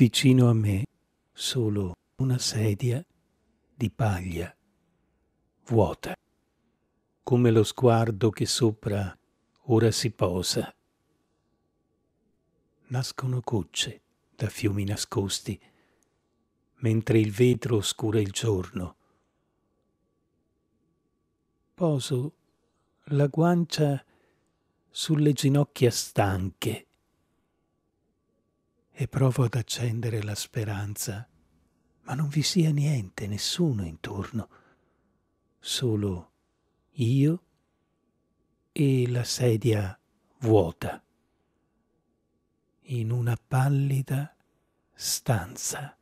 vicino a me solo una sedia di paglia vuota, come lo sguardo che sopra ora si posa. Nascono gocce da fiumi nascosti, mentre il vetro oscura il giorno. Poso la guancia sulle ginocchia stanche e provo ad accendere la speranza, ma non vi sia niente, nessuno intorno, solo io e la sedia vuota in una pallida stanza.